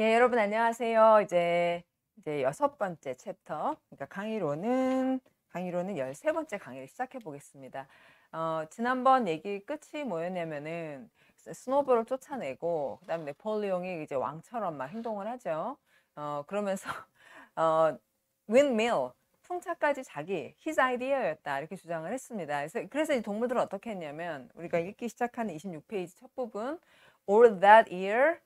예, 여러분 안녕하세요. 이제 이제 여섯 번째 챕터, 그러니까 강의로는 강의로는 열세 번째 강의를 시작해 보겠습니다. 어, 지난번 얘기 끝이 뭐였냐면은 스노볼을 쫓아내고 그다음에 네폴리옹이 이제 왕처럼 막 행동을 하죠. 어, 그러면서 어, w i 풍차까지 자기 his i d e 였다 이렇게 주장을 했습니다. 그래서, 그래서 이 동물들은 어떻게 했냐면 우리가 읽기 시작하는 26페이지 첫 부분 all that year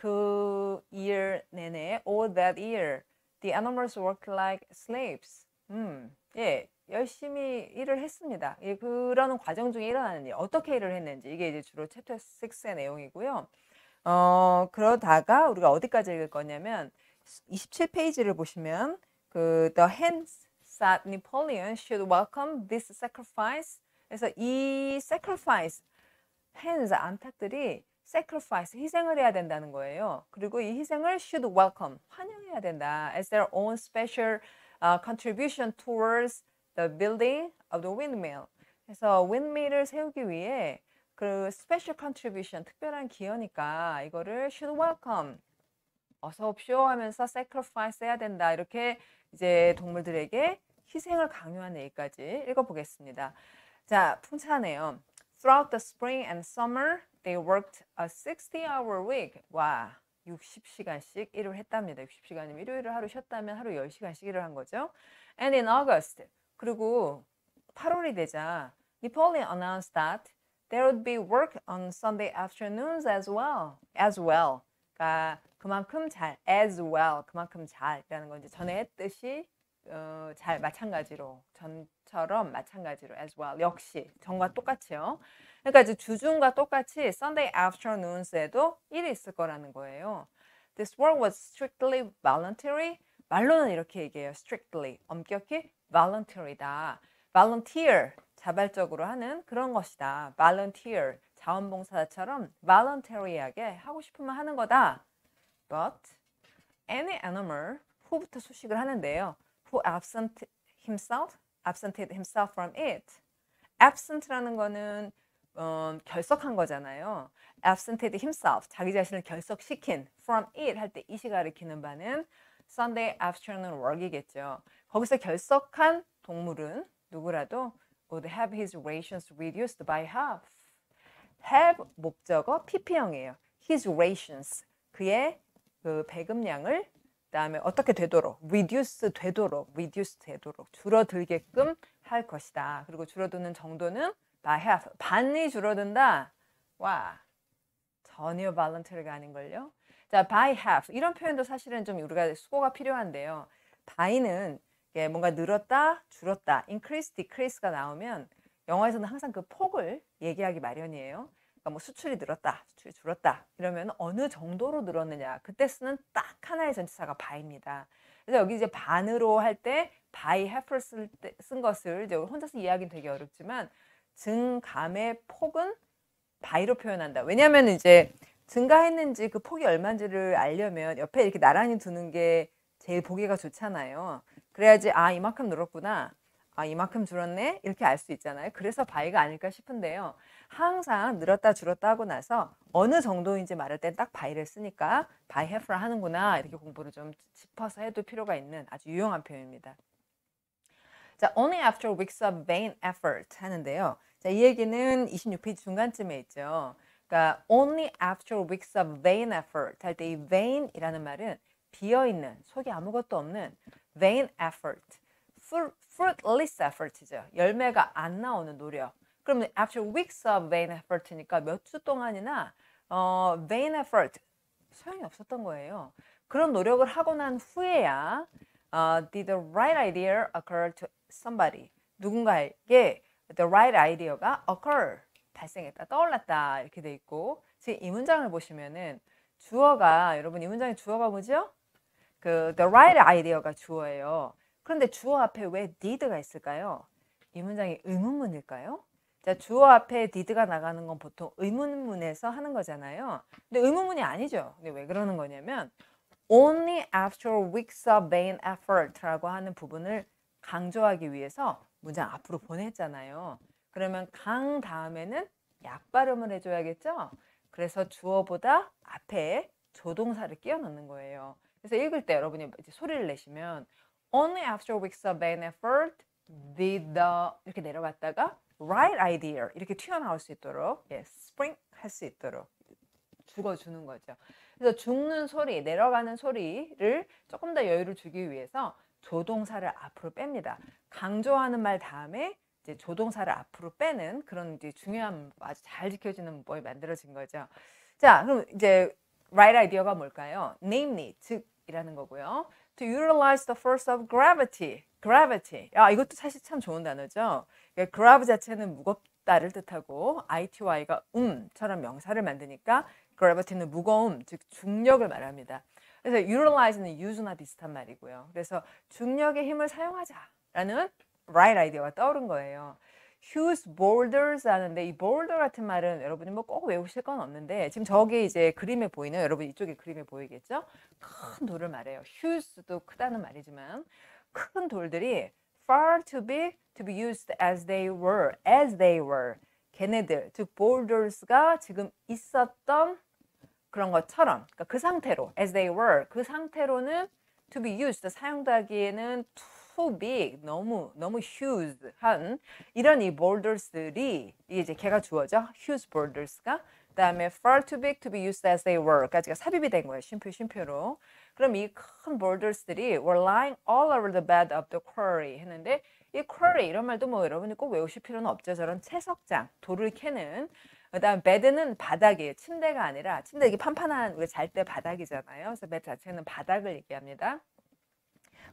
그 year 내내 all that year the animals worked like slaves. 음, 예, 열심히 일을 했습니다. 예, 그러는 과정 중에 일어나는 일, 어떻게 일을 했는지 이게 이제 주로 챕터 6의 내용이고요. 어, 그러다가 우리가 어디까지 읽을 거냐면 27페이지를 보시면 그 the hands that Napoleon should welcome this sacrifice. 그래서 이 sacrifice hands 안탁들이 sacrifice, 희생을 해야 된다는 거예요. 그리고 이 희생을 should welcome, 환영해야 된다. as their own special uh, contribution towards the building of the windmill. 그래서 windmill을 세우기 위해 그 special contribution, 특별한 기여니까 이거를 should welcome, 어서 옵쇼 하면서 sacrifice 해야 된다. 이렇게 이제 동물들에게 희생을 강요한 얘기까지 읽어보겠습니다. 자, 풍차네요. Throughout the spring and summer, they worked a 60-hour week. 와, 60시간씩 일을 했답니다. 60시간이면 일요일을 하루 쉬었다면 하루 10시간씩 일을 한 거죠. And in August, 그리고 8월이 되자 Napoleon announced that there would be work on Sunday afternoons as well. As well. 그러니까 그만큼 잘, as well. 그만큼 잘이라는 건 전에 했듯이 어, 잘 마찬가지로 전처럼 마찬가지로 as well 역시 전과 똑같이요. 그러니까 이제 주중과 똑같이 Sunday afternoons에도 일이 있을 거라는 거예요. This work was strictly voluntary. 말로는 이렇게 얘기해요. strictly 엄격히 voluntary다. volunteer 자발적으로 하는 그런 것이다. volunteer 자원봉사처럼 voluntary하게 하고 싶으면 하는 거다. But any animal 후부터 수식을 하는데요. who absent himself, absented himself from it. absent라는 거는 어, 결석한 거잖아요. absented himself, 자기 자신을 결석시킨 from it 할 때 이 시가 가리키는 바는 Sunday afternoon work이겠죠. 거기서 결석한 동물은 누구라도 would have his rations reduced by half. have 목적어 pp형이에요. his rations, 그의 그 배급량을 그다음에 어떻게 되도록 reduce 되도록 reduce 되도록 줄어들게끔 할 것이다. 그리고 줄어드는 정도는 by half 반이 줄어든다. 와 전혀 v o l u n t 가 아닌걸요. 자 by half 이런 표현도 사실은 좀 우리가 수고가 필요한데요. by는 뭔가 늘었다 줄었다 increase decrease가 나오면 영화에서는 항상 그 폭을 얘기하기 마련이에요. 그러니까 뭐 수출이 늘었다, 수출이 줄었다 이러면 어느 정도로 늘었느냐 그때 쓰는 딱 하나의 전치사가 바입니다. 그래서 여기 이제 반으로 할 때 바이 해프를 쓴 것을 이제 혼자서 이해하기는 되게 어렵지만 증감의 폭은 바이로 표현한다. 왜냐하면 이제 증가했는지 그 폭이 얼마인지를 알려면 옆에 이렇게 나란히 두는 게 제일 보기가 좋잖아요. 그래야지 아 이만큼 늘었구나 아, 이만큼 줄었네? 이렇게 알 수 있잖아요. 그래서 바이가 아닐까 싶은데요. 항상 늘었다 줄었다 하고 나서 어느 정도인지 말할 땐딱 바이를 쓰니까 바이 해프라 하는구나 이렇게 공부를 좀 짚어서 해도 필요가 있는 아주 유용한 표현입니다. 자, only after weeks of vain effort 하는데요. 자, 이 얘기는 26페이지 중간쯤에 있죠. 그러니까 only after weeks of vain effort 할 때 이 vain이라는 말은 비어 있는 속에 아무것도 없는 vain effort fruitless effort죠. 열매가 안 나오는 노력. 그러면 after weeks of vain effort니까 몇 주 동안이나 어, vain effort 소용이 없었던 거예요. 그런 노력을 하고 난 후에야 uh, did the right idea occur to somebody 누군가에게 the right idea가 occur 발생했다 떠올랐다 이렇게 돼 있고 지금 이 문장을 보시면은 주어가 여러분 이 문장의 주어가 뭐죠? 그 the right idea가 주어예요. 그런데 주어 앞에 왜 need가 있을까요? 이 문장이 의문문일까요? 자, 주어 앞에 n e d 가 나가는 건 보통 의문문에서 하는 거잖아요. 근데 의문문이 아니죠. 근데 왜 그러는 거냐면 only after weeks of vain effort라고 하는 부분을 강조하기 위해서 문장 앞으로 보냈잖아요. 그러면 강 다음에는 약 발음을 해줘야겠죠? 그래서 주어보다 앞에 조동사를 끼워 넣는 거예요. 그래서 읽을 때 여러분이 이제 소리를 내시면 Only after weeks of vain effort did the 이렇게 내려갔다가 right idea 이렇게 튀어나올 수 있도록 예, spring 할 수 있도록 죽어주는 거죠. 그래서 죽는 소리, 내려가는 소리를 조금 더 여유를 주기 위해서 조동사를 앞으로 뺍니다. 강조하는 말 다음에 이제 조동사를 앞으로 빼는 그런 이제 중요한 아주 잘 지켜지는 법이 만들어진 거죠. 자, 그럼 이제 right idea가 뭘까요? namely 즉이라는 거고요. to utilize the force of gravity. gravity. 야, 이것도 사실 참 좋은 단어죠. 예, 그러니까 grab 자체는 무겁다를 뜻하고 ity가 u 처럼 명사를 만드니까 gravity는 무거움, 즉 중력을 말합니다. 그래서 utilize는 use나 비슷한 말이고요. 그래서 중력의 힘을 사용하자라는 right idea가 떠오른 거예요. huge boulders 하는데 이 boulder 같은 말은 여러분이 뭐 꼭 외우실 건 없는데 지금 저기 이제 그림에 보이는 여러분 이쪽에 그림에 보이겠죠? 큰 돌을 말해요. huge도 크다는 말이지만 큰 돌들이 far too big to be used as they were, as they were. 걔네들, 즉 boulders가 지금 있었던 그런 것처럼, 그러니까 그 상태로, as they were, 그 상태로는 to be used, 사용되기에는 too so big, 너무 너무 huge 한 이런 이 borders들이 이제 걔가 주어져 huge borders가 그다음에 far too big to be used as t were까지가 삽입이 된 거예요. 쉼표 쉼표로. 그럼 이 큰 borders들이 were lying all over the bed of the quarry 했는데 이 quarry 이런 말도 뭐 여러분이 꼭 외우실 필요는 없죠. 저런 채석장, 돌을 캐는 그다음 베드는 바닥이에요. 침대가 아니라 침대 이게 판판한 우리 잘때 바닥이잖아요. 그래서 베드 자체는 바닥을 얘기합니다.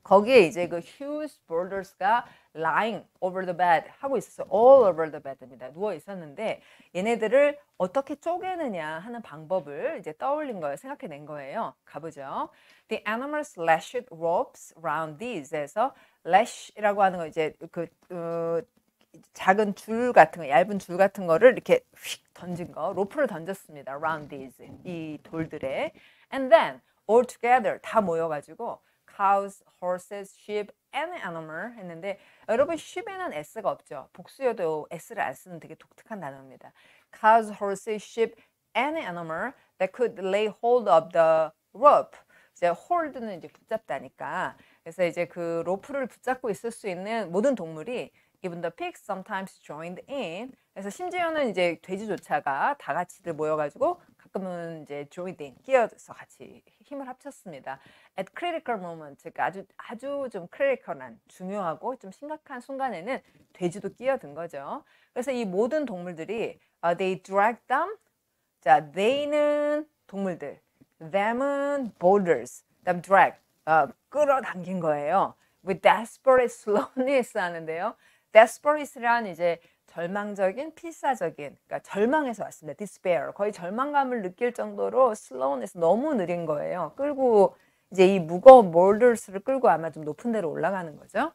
거기에 이제 그 h u g h e Brothers가 lying over the bed 하고 있었어요. all over the bed입니다. 누워 있었는데 얘네들을 어떻게 쪼개느냐 하는 방법을 이제 떠올린 거예요. 생각해낸 거예요. 가보죠. The animals lashed ropes round these에서 lash이라고 하는 거 이제 그 어, 작은 줄 같은 거, 얇은 줄 같은 거를 이렇게 휙 던진 거, 로프를 던졌습니다. round these 이 돌들에 and then all together 다 모여가지고 cows, horses, sheep, an animal 했는데 여러분 sheep에는 s가 없죠. 복수여도 s를 안 쓰는 되게 독특한 단어입니다. cows, horses, sheep, an animal that could lay hold of the rope. 이제 hold는 이제 붙잡다니까. 그래서 이제 그 로프를 붙잡고 있을 수 있는 모든 동물이 even the pigs sometimes joined in. 그래서 심지어는 이제 돼지조차가 다 같이들 모여가지고 지금은 이제 조이딩 끼어서 같이 힘을 합쳤습니다. At critical moment, 그 아주 아주 좀 크리티컬한 중요하고 좀 심각한 순간에는 돼지도 끼어든 거죠. 그래서 이 모든 동물들이 uh, they drag them. 자, they는 동물들, them은 borders, them drag 어, 끌어당긴 거예요. With desperate slowness 하는데요. desperate란 이제 절망적인, 필사적인, 그러니까 절망에서 왔습니다. despair. 거의 절망감을 느낄 정도로 슬로우에서 너무 느린 거예요. 끌고 이제 이 무거운 몰더스를 끌고 아마 좀 높은 데로 올라가는 거죠.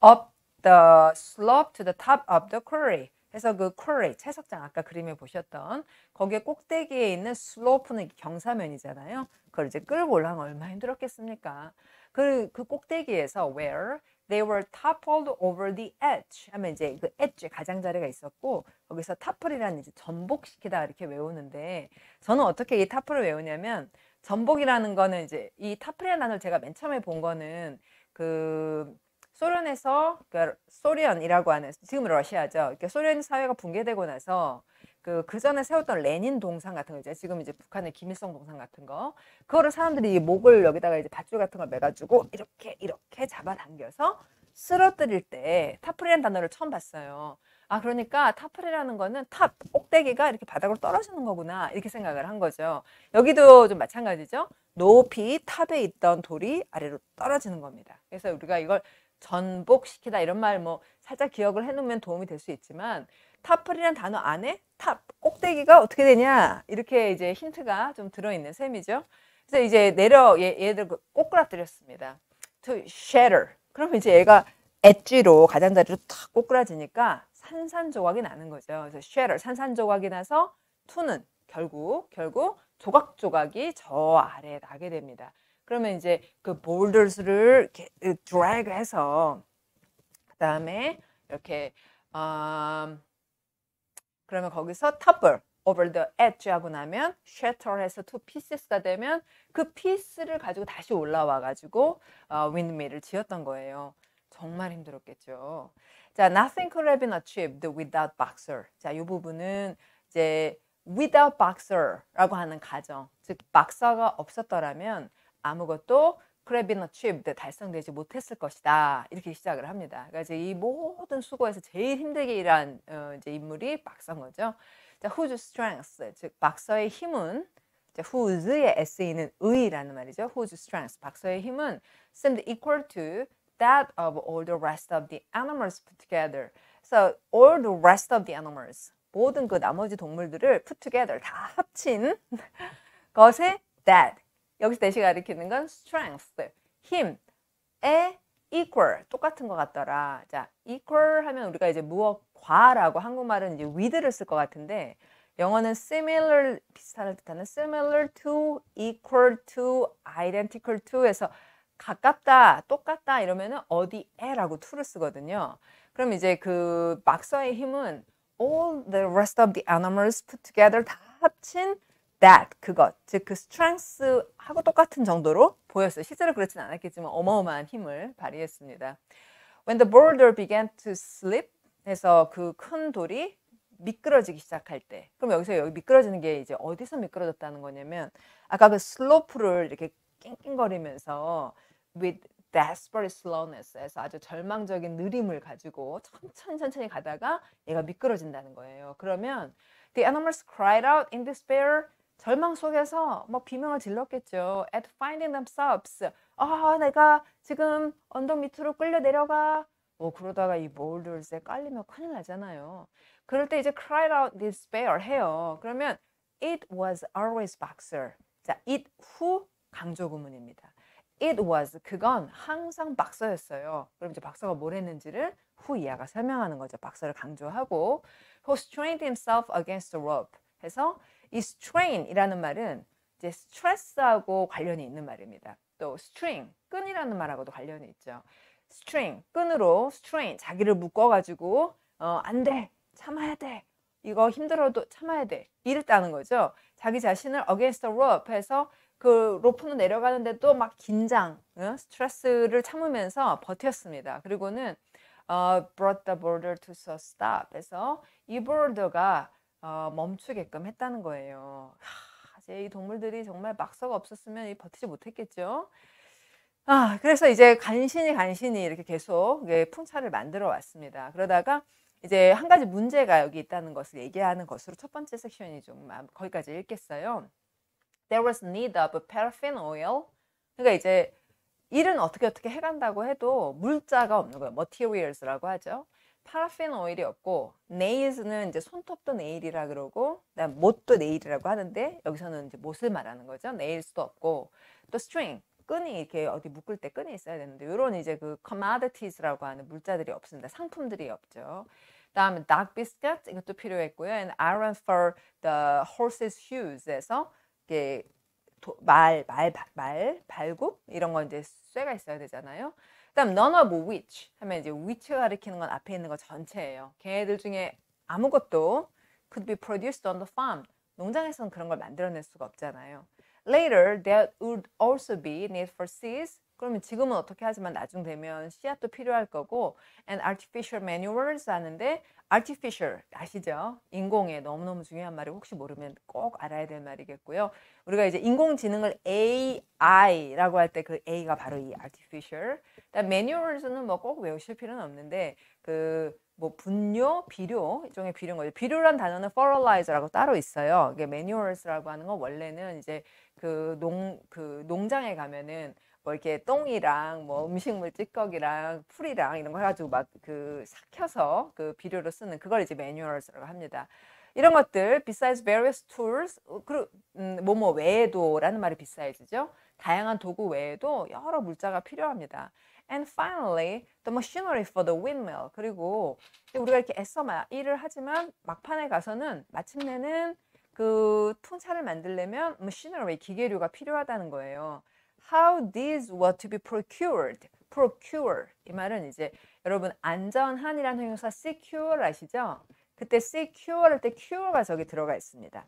up the slope to the top of the quarry. 해서 그 quarry, 채석장 아까 그림에 보셨던 거기에 꼭대기에 있는 슬로프는 경사면이잖아요. 그걸 이제 끌고 올라가면 얼마나 힘들었겠습니까? 그, 그 꼭대기에서 where They were toppled over the edge 하면 이제 그 edge 가장자리가 있었고 거기서 topple이라는 이제 전복시키다 이렇게 외우는데 저는 어떻게 이 topple을 외우냐면 전복이라는 거는 이제 이 t o p p l e 라는 단어를 제가 맨 처음에 본 거는 그 소련에서 그러니까 소련이라고 하는 지금 러시아죠. 그러니까 소련 사회가 붕괴되고 나서 그, 그 전에 세웠던 레닌 동상 같은 거 이제 지금 이제 북한의 김일성 동상 같은 거 그거를 사람들이 목을 여기다가 이제 밧줄 같은 걸 매가지고 이렇게 이렇게 잡아당겨서 쓰러뜨릴 때 타프리란 단어를 처음 봤어요. 아 그러니까 타프리라는 거는 탑 꼭대기가 이렇게 바닥으로 떨어지는 거구나 이렇게 생각을 한 거죠. 여기도 좀 마찬가지죠. 높이 탑에 있던 돌이 아래로 떨어지는 겁니다. 그래서 우리가 이걸 전복시키다 이런 말 뭐 살짝 기억을 해놓으면 도움이 될 수 있지만 타플이란 단어 안에 탑 꼭대기가 어떻게 되냐 이렇게 이제 힌트가 좀 들어있는 셈이죠. 그래서 이제 내려 얘, 얘들 그 꼬꾸라뜨렸습니다. To shatter. 그러면 이제 얘가 엣지로 가장자리로 탁 꼬꾸라지니까 산산조각이 나는 거죠. 그래서 shatter 산산조각이 나서 to는 결국 결국 조각조각이 저 아래에 나게 됩니다. 그러면 이제 그 볼더스를 드래그해서 그 다음에 이렇게 음, 그러면 거기서 topple over the edge 하고 나면 shatter 해서 two pieces가 되면 그 piece를 가지고 다시 올라와 가지고 어, windmill을 지었던 거예요. 정말 힘들었겠죠. 자, nothing could have been achieved without Boxer. 자, 이 부분은 이제 without Boxer라고 하는 가정, 즉 박사가 없었더라면 아무것도 크레빈 어칩 달성되지 못했을 것이다 이렇게 시작을 합니다. 그러니까 이제 이 모든 수고에서 제일 힘들게 일한 어, 이제 인물이 박사인 거죠. 자, whose strength 즉 박사의 힘은 자, whose의 s에는 의라는 말이죠. whose strength 박사의 힘은 seemed equal to that of all the rest of the animals put together. So all the rest of the animals 모든 그 나머지 동물들을 put together 다 합친 것에 that 여기서 대시 가리키는 건 strength, 힘에 equal, 똑같은 것 같더라. 자, equal 하면 우리가 이제 무엇과라고 한국말은 이제 with를 쓸 것 같은데 영어는 similar, 비슷한 뜻하는 similar to, equal to, identical to 해서 가깝다, 똑같다 이러면은 어디에라고 to를 쓰거든요. 그럼 이제 그 막사의 힘은 all the rest of the animals put together 다 합친 that 그것 즉 그스트 r 스하고 똑같은 정도로 보였어요. 실제로 그렇진 않았겠지만 어마어마한 힘을 발휘했습니다. When the boulder began to slip 해서 그 큰 돌이 미끄러지기 시작할 때 그럼 여기서 여기 미끄러지는 게 이제 어디서 미끄러졌다는 거냐면 아까 그 슬로프를 이렇게 낑낑거리면서 with desperate slowness 에서 아주 절망적인 느림을 가지고 천천히 천천히 가다가 얘가 미끄러진다는 거예요. 그러면 the animals cried out in despair 절망 속에서 뭐 비명을 질렀겠죠. At finding themselves. 아, 내가 지금 언덕 밑으로 끌려 내려가. 뭐 그러다가 이 몰드에 깔리면 큰일 나잖아요. 그럴 때 이제 cry out despair 해요. 그러면 it was always boxer. 자, it who 강조 구문입니다. It was 그건 항상 박사였어요. 그럼 이제 박사가 뭘 했는지를 후 이하가 설명하는 거죠. 박사를 강조하고 who strained himself against the rope 해서 이 strain이라는 말은 이제 스트레스하고 관련이 있는 말입니다. 또 string, 끈이라는 말하고도 관련이 있죠. string, 끈으로 strain, 자기를 묶어가지고 어, 안 돼, 참아야 돼, 이거 힘들어도 참아야 돼, 이랬다는 거죠. 자기 자신을 against the rope 해서 그 로프는 내려가는데도 막 긴장, 응? 스트레스를 참으면서 버텼습니다. 그리고는 어, brought the border to a stop 해서 이 border가 어, 멈추게끔 했다는 거예요. 하, 이 동물들이 정말 막사가 없었으면 버티지 못했겠죠. 아, 그래서 이제 간신히 간신히 이렇게 계속 풍차를 만들어 왔습니다. 그러다가 이제 한 가지 문제가 여기 있다는 것을 얘기하는 것으로 첫 번째 섹션이 좀 거기까지 읽겠어요. There was need of paraffin oil. 그러니까 이제 일은 어떻게 어떻게 해간다고 해도 물자가 없는 거예요. Materials라고 하죠. 파라핀 오일이 없고 네일즈는 이제 손톱도 네일이라 그러고 그다음 못도 네일이라고 하는데 여기서는 이제 못을 말하는 거죠. 네일즈도 없고 또 스트링 끈이 이렇게 어디 묶을 때 끈이 있어야 되는데 이런 이제 그 commodities라고 하는 물자들이 없습니다. 상품들이 없죠. 다음에 dark biscuit 이것도 필요했고요. And iron for the horses shoes에서 이게 도, 말, 말, 바, 말, 발굽 이런 건 이제 쇠가 있어야 되잖아요. 그다음 none of which 하면 이제 which가 가리키는 건 앞에 있는 거 전체예요. 걔네들 중에 아무것도 could be produced on the farm. 농장에서는 그런 걸 만들어낼 수가 없잖아요. Later, there would also be need for seeds 그러면 지금은 어떻게 하지만 나중 되면 씨앗도 필요할 거고 and artificial manuals 하는데 artificial 아시죠? 인공에 너무너무 중요한 말이 혹시 모르면 꼭 알아야 될 말이겠고요. 우리가 이제 인공지능을 AI라고 할 때 그 A가 바로 이 artificial. 그다 manuals는 뭐 꼭 외우실 필요는 없는데 그 뭐 분뇨, 비료 이종의 비료인 거죠. 비료란 단어는 fertilizer라고 따로 있어요. 이게 manuals라고 하는 건 원래는 이제 그 농그 그 농장에 가면은 뭐 이렇게 똥이랑 뭐 음식물 찌꺼기랑 풀이랑 이런 거 해가지고 막 그 삭혀서 그 비료로 쓰는 그걸 이제 매뉴얼이라고 합니다. 이런 것들 besides various tools 그 음, 뭐뭐 외에도라는 말이 beside죠. 다양한 도구 외에도 여러 물자가 필요합니다. And finally, the machinery for the windmill. 그리고 우리가 이렇게 애써 일을 하지만 막판에 가서는 마침내는 그 풍차를 만들려면 machinery, 기계류가 필요하다는 거예요. how these were to be procured. procure 이 말은 이제 여러분 안전한이라는 형용사 secure 아시죠? 그때 secure 할 때 cure가 저기 들어가 있습니다.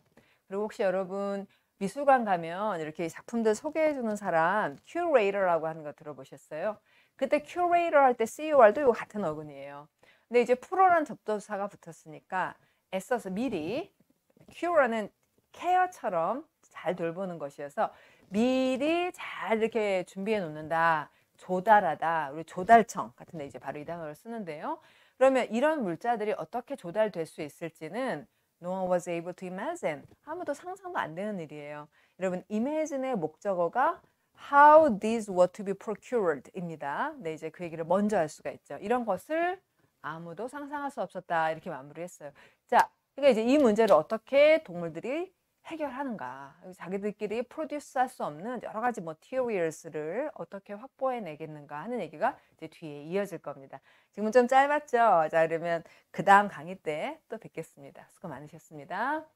그리고 혹시 여러분 미술관 가면 이렇게 작품들 소개해 주는 사람 curator라고 하는 거 들어보셨어요? 그때 curator 할 때 cur도 이거 같은 어근이에요. 근데 이제 프로란 접두사가 붙었으니까 애써서 미리 c u r e 는 케어처럼 잘 돌보는 것이어서 미리 잘 이렇게 준비해 놓는다. 조달하다. 우리 조달청 같은 데 이제 바로 이 단어를 쓰는데요. 그러면 이런 물자들이 어떻게 조달될 수 있을지는 no one was able to imagine. 아무도 상상도 안 되는 일이에요. 여러분, imagine의 목적어가 how these were to be procured 입니다. 네, 이제 그 얘기를 먼저 할 수가 있죠. 이런 것을 아무도 상상할 수 없었다. 이렇게 마무리했어요. 자, 그러니까 이제 이 문제를 어떻게 동물들이 해결하는가 자기들끼리 프로듀스할 수 없는 여러 가지 뭐 티오리얼스를 어떻게 확보해내겠는가 하는 얘기가 이제 뒤에 이어질 겁니다. 지금은 좀 짧았죠? 자 그러면 그 다음 강의 때 또 뵙겠습니다. 수고 많으셨습니다.